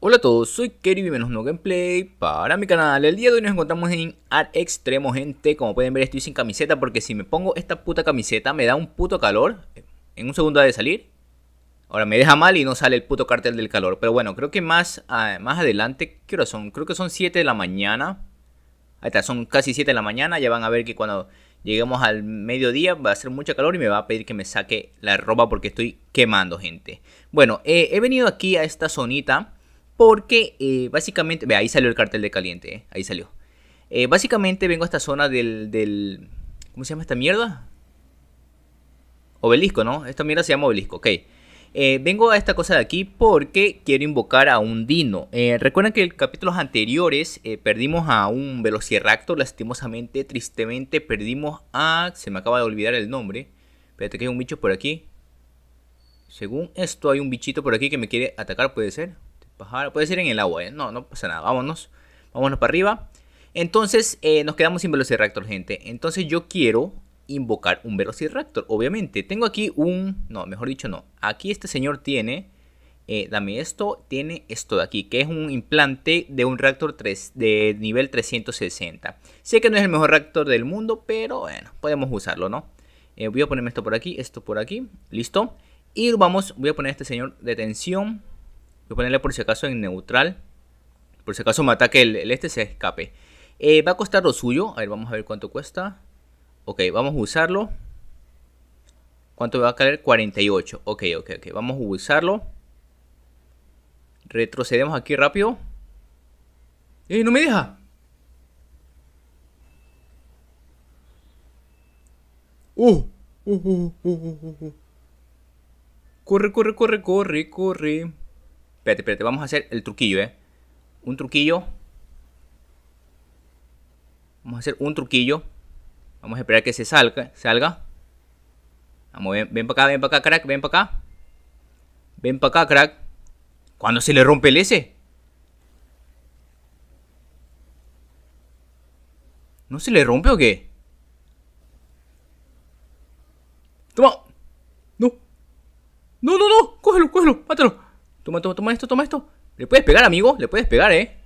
Hola a todos, soy Kerry y menos no gameplay para mi canal. El día de hoy nos encontramos en Art Extremo, gente. Como pueden ver, estoy sin camiseta porque si me pongo esta puta camiseta me da un puto calor. En un segundo ha de salir. Ahora me deja mal y no sale el puto cartel del calor. Pero bueno, creo que más, ah, más adelante, ¿qué hora son? Creo que son 7 de la mañana. Ahí está, son casi 7 de la mañana. Ya van a ver que cuando lleguemos al mediodía va a ser mucho calor y me va a pedir que me saque la ropa porque estoy quemando, gente. Bueno, eh, he venido aquí a esta zonita porque eh, básicamente, ve, ahí salió el cartel de caliente, eh, ahí salió. Eh, básicamente vengo a esta zona del, ¿Cómo se llama esta mierda? Obelisco, ¿no? Esta mierda se llama obelisco, ok. vengo a esta cosa de aquí porque quiero invocar a un dino. recuerden que en capítulos anteriores perdimos a un velociraptor, lastimosamente, tristemente perdimos a... Se me acaba de olvidar el nombre. Espérate que hay un bicho por aquí. Según esto hay un bichito por aquí que me quiere atacar, puede ser. Puede puedes ir en el agua, ¿eh? no, no pasa nada, vámonos, vámonos para arriba. Entonces eh, nos quedamos sin Velociraptor, gente. Entonces yo quiero invocar un Velociraptor, obviamente. Tengo aquí un, no, mejor dicho no, aquí este señor tiene, eh, dame esto, tiene esto de aquí, que es un implante de un reactor 3, de nivel 360. Sé que no es el mejor reactor del mundo, pero bueno, podemos usarlo, ¿no? Eh, voy a ponerme esto por aquí, esto por aquí, listo. Y vamos, voy a poner a este señor de tensión. Voy a ponerle por si acaso en neutral. Por si acaso me ataque el, este, se escape. Eh, va a costar lo suyo. A ver, vamos a ver cuánto cuesta. Ok, vamos a usarlo. ¿Cuánto me va a caer? 48. Ok, ok, ok. Vamos a usarlo. Retrocedemos aquí rápido. ¡Eh, no me deja! ¡Uh! ¡Uh, uh! corre, corre, corre, corre! corre. Espérate, espérate, vamos a hacer el truquillo, ¿eh? Un truquillo. Vamos a hacer un truquillo. Vamos a esperar que se salga. salga. ven, ven para acá, ven para acá, crack, ven para acá. Ven para acá, crack. ¿Cuándo se le rompe el S? ¿No se le rompe o qué? Toma. No. No, no, no. Cógelo, cógelo. Mátalo. Toma, esto, toma esto. Le puedes pegar, amigo. Le puedes pegar, eh.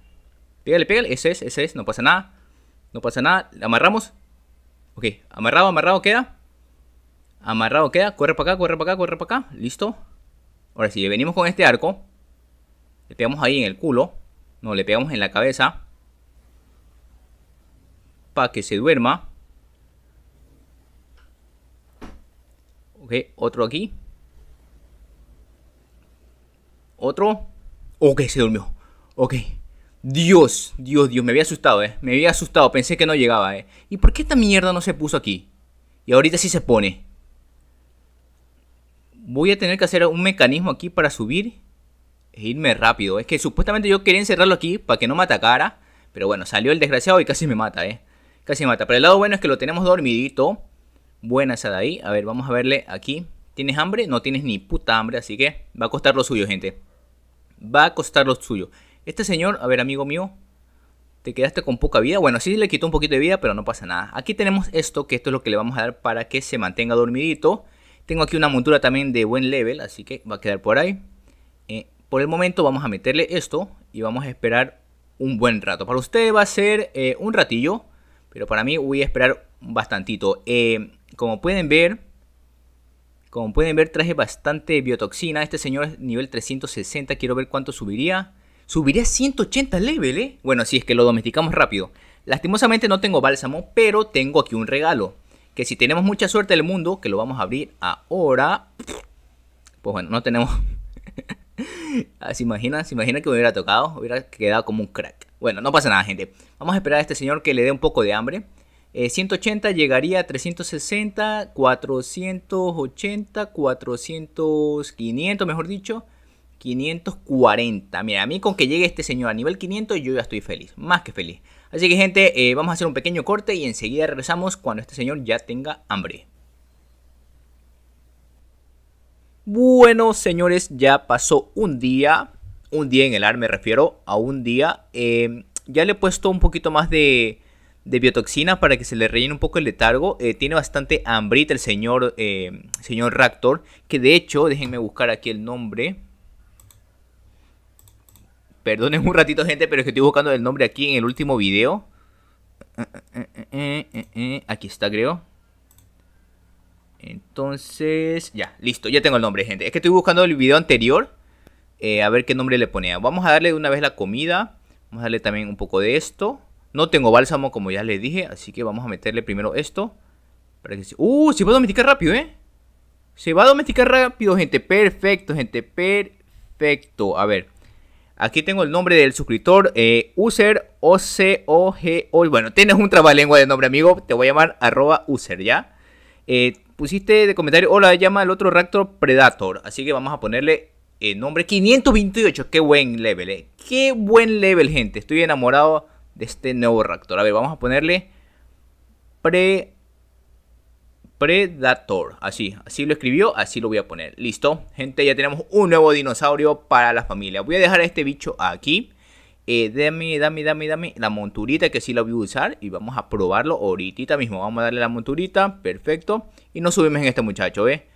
Pégale, pégale. Ese es, ese es. No pasa nada. No pasa nada. le Amarramos. Ok. Amarrado, amarrado queda. Amarrado queda. Corre para acá, corre para acá, corre para acá. Listo. Ahora si venimos con este arco. Le pegamos ahí en el culo. No, le pegamos en la cabeza. Para que se duerma. Ok, otro aquí. Otro. Ok, se durmió. Ok. Dios, Dios, Dios, me había asustado, eh. Me había asustado, pensé que no llegaba, eh. ¿Y por qué esta mierda no se puso aquí? Y ahorita sí se pone. Voy a tener que hacer un mecanismo aquí para subir e irme rápido. Es que supuestamente yo quería encerrarlo aquí para que no me atacara. Pero bueno, salió el desgraciado y casi me mata, eh. Casi me mata. Pero el lado bueno es que lo tenemos dormidito. Buena esa de ahí. A ver, vamos a verle aquí. ¿Tienes hambre? No tienes ni puta hambre, así que va a costar lo suyo, gente va a costar lo suyo. Este señor, a ver amigo mío, te quedaste con poca vida. Bueno, sí le quitó un poquito de vida, pero no pasa nada. Aquí tenemos esto, que esto es lo que le vamos a dar para que se mantenga dormidito. Tengo aquí una montura también de buen level, así que va a quedar por ahí. Eh, por el momento vamos a meterle esto y vamos a esperar un buen rato. Para usted va a ser eh, un ratillo, pero para mí voy a esperar bastantito. Eh, como pueden ver, como pueden ver, traje bastante biotoxina. Este señor es nivel 360. Quiero ver cuánto subiría. Subiría 180 level, ¿eh? Bueno, si es que lo domesticamos rápido. Lastimosamente no tengo bálsamo, pero tengo aquí un regalo. Que si tenemos mucha suerte del mundo, que lo vamos a abrir ahora. Pues bueno, no tenemos... Ah, ¿Se imagina, ¿Se imagina que me hubiera tocado? Hubiera quedado como un crack. Bueno, no pasa nada, gente. Vamos a esperar a este señor que le dé un poco de hambre. 180 eh, llegaría a 360, 480, 400, 500, mejor dicho. 540. Mira, a mí con que llegue este señor a nivel 500 yo ya estoy feliz, más que feliz. Así que gente, eh, vamos a hacer un pequeño corte y enseguida regresamos cuando este señor ya tenga hambre. Bueno, señores, ya pasó un día, un día en el ar me refiero a un día. Eh, ya le he puesto un poquito más de, de biotoxina para que se le rellene un poco el letargo. Eh, tiene bastante hambrita el señor, eh, señor Raptor, que de hecho, déjenme buscar aquí el nombre. Perdonen un ratito, gente, pero es que estoy buscando el nombre aquí en el último video. Eh, aquí está, creo. Entonces, ya, listo, ya tengo el nombre, gente. Es que estoy buscando el video anterior. a ver qué nombre le ponía. Vamos a darle de una vez la comida. Vamos a darle también un poco de esto. No tengo bálsamo, como ya le dije, así que vamos a meterle primero esto. Para que se... ¡Uh! Se va a domesticar rápido, ¿eh? Se va a domesticar rápido, gente. Perfecto, gente. Perfecto. A ver. Aquí tengo el nombre del suscriptor. Eh, user o c o g -O. Bueno, tienes un trabalengua de nombre, amigo. Te voy a llamar arroba user, ¿ya? Eh, pusiste de comentario. Hola, llama al otro Raptor Predator. Así que vamos a ponerle el eh, nombre 528. Qué buen level, ¿eh? Qué buen level, gente. Estoy enamorado de este nuevo reactor. A ver, vamos a ponerle pre Predator. Así, así lo escribió, así lo voy a poner. Listo, gente, ya tenemos un nuevo dinosaurio para la familia. Voy a dejar a este bicho aquí. Eh, dame, dame, dame, dame la monturita que sí la voy a usar y vamos a probarlo ahorita mismo. Vamos a darle la monturita, perfecto. Y nos subimos en este muchacho, ¿eh?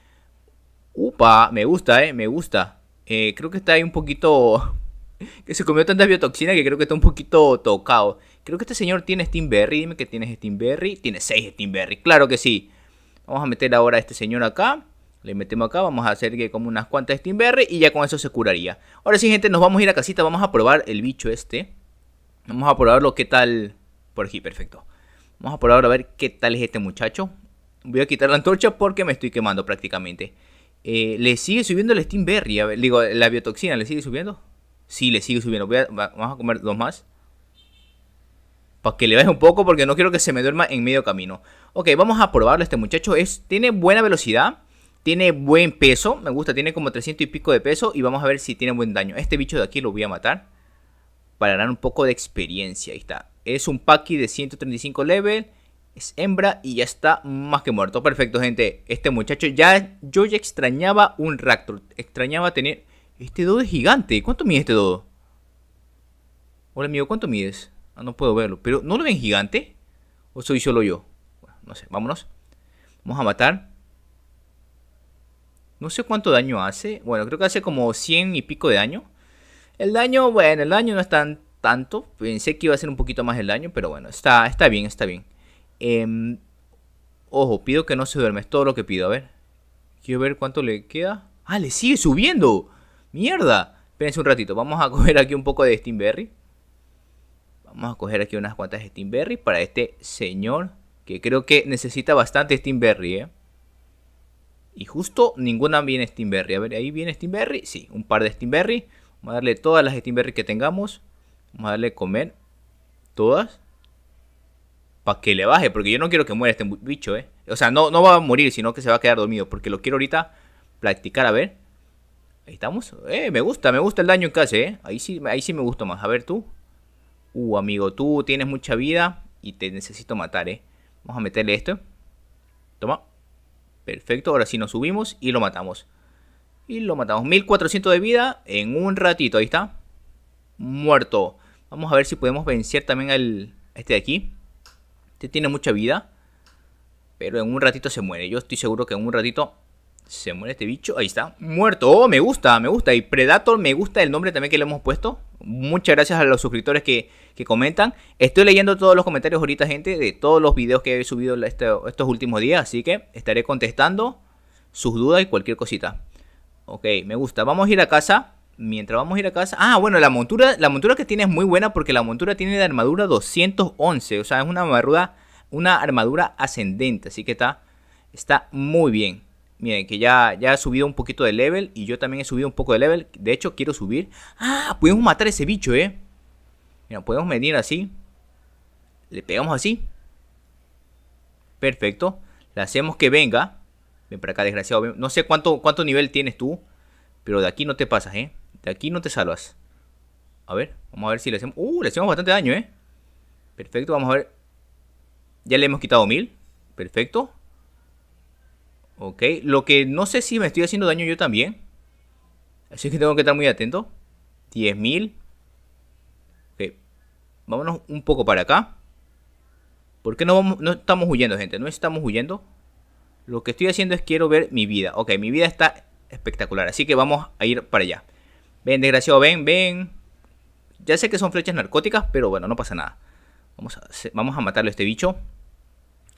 Upa, me gusta, ¿eh? Me gusta. Eh, creo que está ahí un poquito que se comió tanta biotoxina que creo que está un poquito tocado. Creo que este señor tiene Steam Dime que tienes Steam Tiene 6 Steam Claro que sí. Vamos a meter ahora a este señor acá. Le metemos acá, vamos a hacer que como unas cuantas Steam y ya con eso se curaría. Ahora sí, gente, nos vamos a ir a casita. Vamos a probar el bicho este. Vamos a probarlo qué tal. Por aquí, perfecto. Vamos a probar a ver qué tal es este muchacho. Voy a quitar la antorcha porque me estoy quemando prácticamente. Eh, le sigue subiendo el Steam Berry. digo, la biotoxina le sigue subiendo. Sí, le sigue subiendo. vamos a comer dos más. Para que le baje un poco porque no quiero que se me duerma en medio camino. Ok, vamos a probarlo este muchacho. Es, tiene buena velocidad. Tiene buen peso. Me gusta. Tiene como 300 y pico de peso. Y vamos a ver si tiene buen daño. Este bicho de aquí lo voy a matar. Para dar un poco de experiencia. Ahí está. Es un Paki de 135 level es hembra y ya está más que muerto. Perfecto, gente. Este muchacho ya, yo ya extrañaba un Raptor. Extrañaba tener este dodo es gigante. ¿Cuánto mide este dodo? Hola amigo, ¿cuánto mides? Ah, no puedo verlo. ¿Pero no lo ven gigante? ¿O soy solo yo? Bueno, no sé, vámonos. Vamos a matar. No sé cuánto daño hace. Bueno, creo que hace como 100 y pico de daño. El daño, bueno, el daño no es tan tanto. Pensé que iba a ser un poquito más el daño, pero bueno, está, está bien, está bien. Em, ojo, pido que no se duerme, es todo lo que pido. A ver, quiero ver cuánto le queda. Ah, le sigue subiendo. ¡Mierda! Espérense un ratito, vamos a coger aquí un poco de Steamberry. Vamos a coger aquí unas cuantas Steamberry para este señor que creo que necesita bastante Steamberry, ¿eh? Y justo ninguna viene Steamberry. A ver, ahí viene Steamberry. Sí, un par de Steamberry. Vamos a darle todas las Steamberry que tengamos. Vamos a darle comer todas. Para que le baje, porque yo no quiero que muera este bicho, ¿eh? O sea, no, no va a morir, sino que se va a quedar dormido. Porque lo quiero ahorita practicar, a ver. Ahí estamos. Eh, me gusta, me gusta el daño en hace, eh. Ahí sí, ahí sí me gusta más. A ver tú. Uh, amigo, tú tienes mucha vida y te necesito matar, eh. Vamos a meterle esto. Toma. Perfecto, ahora sí nos subimos y lo matamos. Y lo matamos. 1400 de vida en un ratito, ahí está. Muerto. Vamos a ver si podemos vencer también al este de aquí. Este tiene mucha vida. Pero en un ratito se muere. Yo estoy seguro que en un ratito se muere este bicho. Ahí está. Muerto. Oh, me gusta, me gusta. Y Predator, me gusta el nombre también que le hemos puesto. Muchas gracias a los suscriptores que, comentan. Estoy leyendo todos los comentarios ahorita, gente, de todos los videos que he subido este, estos últimos días. Así que estaré contestando sus dudas y cualquier cosita. Ok, me gusta. Vamos a ir a casa. Mientras vamos a ir a casa. Ah, bueno, la montura, la montura que tiene es muy buena porque la montura tiene de armadura 211. O sea, es una armadura, una armadura ascendente. Así que está, está muy bien. Miren, que ya, ya ha subido un poquito de level. Y yo también he subido un poco de level. De hecho, quiero subir. ¡Ah! Podemos matar a ese bicho, ¿eh? Mira, podemos venir así. Le pegamos así. Perfecto. Le hacemos que venga. Ven para acá, desgraciado. No sé cuánto, cuánto nivel tienes tú. Pero de aquí no te pasas, ¿eh? De aquí no te salvas. A ver, vamos a ver si le hacemos... ¡Uh! Le hacemos bastante daño, ¿eh? Perfecto, vamos a ver. Ya le hemos quitado mil. Perfecto. Ok, lo que no sé si me estoy haciendo daño yo también. Así que tengo que estar muy atento. 10.000. Ok, vámonos un poco para acá. ¿Por qué no, vamos, no estamos huyendo, gente? No estamos huyendo. Lo que estoy haciendo es quiero ver mi vida. Ok, mi vida está espectacular. Así que vamos a ir para allá. Ven, desgraciado, ven, ven. Ya sé que son flechas narcóticas, pero bueno, no pasa nada. Vamos a, vamos a matarle a este bicho.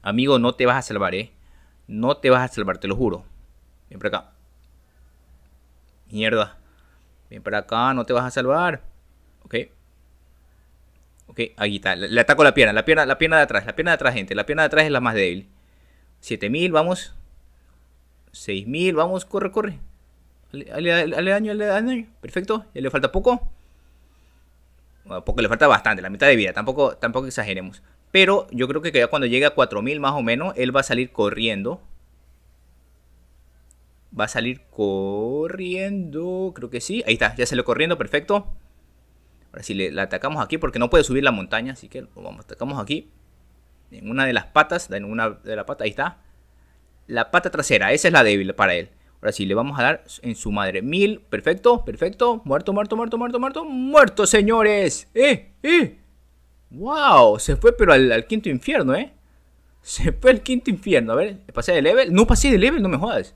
Amigo, no te vas a salvar, eh. No te vas a salvar, te lo juro. Ven para acá. Mierda. Ven para acá, no te vas a salvar. Ok. Ok, ahí está. Le, ataco la pierna, la pierna, la pierna de atrás, la pierna de atrás, gente. La pierna de atrás es la más débil. 7000, vamos. 6000, vamos, corre, corre. Dale daño, dale daño. Perfecto, ya le falta poco porque le falta bastante, la mitad de vida, tampoco, tampoco exageremos. Pero yo creo que ya cuando llegue a 4000 más o menos, él va a salir corriendo. Va a salir corriendo, creo que sí. Ahí está, ya salió corriendo, perfecto. Ahora sí, le, la atacamos aquí porque no puede subir la montaña, así que lo vamos, atacamos aquí. En una de las patas, en una de las patas, ahí está. La pata trasera, esa es la débil para él. Ahora sí, le vamos a dar en su madre. Mil, perfecto, perfecto. Muerto, muerto, muerto, muerto, muerto. Muerto, señores. ¡Eh, eh! ¡Wow! Se fue, pero al, quinto infierno, ¿eh? Se fue al quinto infierno. A ver, pasé de level. No pasé de level, no me jodas.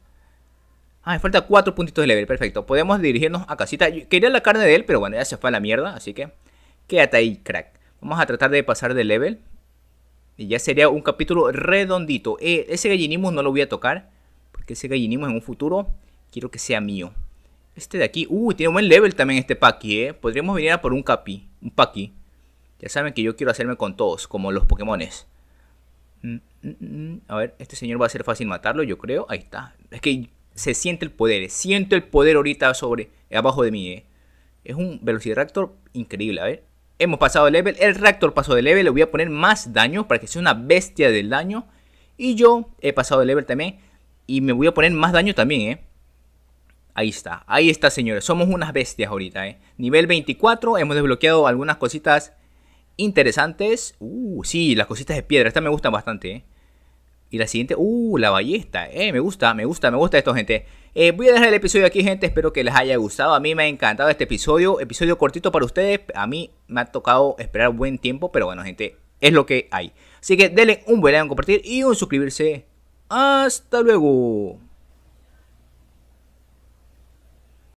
Ah, me falta cuatro puntitos de level. Perfecto. Podemos dirigirnos a casita. quería la carne de él, pero bueno, ya se fue a la mierda. Así que quédate ahí, crack. Vamos a tratar de pasar de level. Y ya sería un capítulo redondito. Eh, ese gallinimus no lo voy a tocar que ese gallinimo en un futuro quiero que sea mío. Este de aquí, uh, tiene un buen level también este paqui, ¿eh? Podríamos venir a por un Capi, un paqui. Ya saben que yo quiero hacerme con todos, como los Pokémones. Mm, mm, mm. A ver, este señor va a ser fácil matarlo, yo creo. Ahí está. Es que se siente el poder, eh. siento el poder ahorita sobre, abajo de mí, eh. Es un Velociraptor increíble, a ver. Hemos pasado de level, el Reactor pasó de level, le voy a poner más daño para que sea una bestia del daño. Y yo he pasado de level también. Y me voy a poner más daño también, ¿eh? Ahí está, ahí está señores, somos unas bestias ahorita, ¿eh? Nivel 24, hemos desbloqueado algunas cositas interesantes. Uh, sí, las cositas de piedra, estas me gustan bastante, ¿eh? Y la siguiente, uh, la ballesta, eh, me gusta, me gusta, me gusta esto, gente. Eh, voy a dejar el episodio aquí, gente, espero que les haya gustado. A mí me ha encantado este episodio, episodio cortito para ustedes. A mí me ha tocado esperar buen tiempo, pero bueno, gente, es lo que hay. Así que denle un buen like, un compartir y un suscribirse Hasta luego.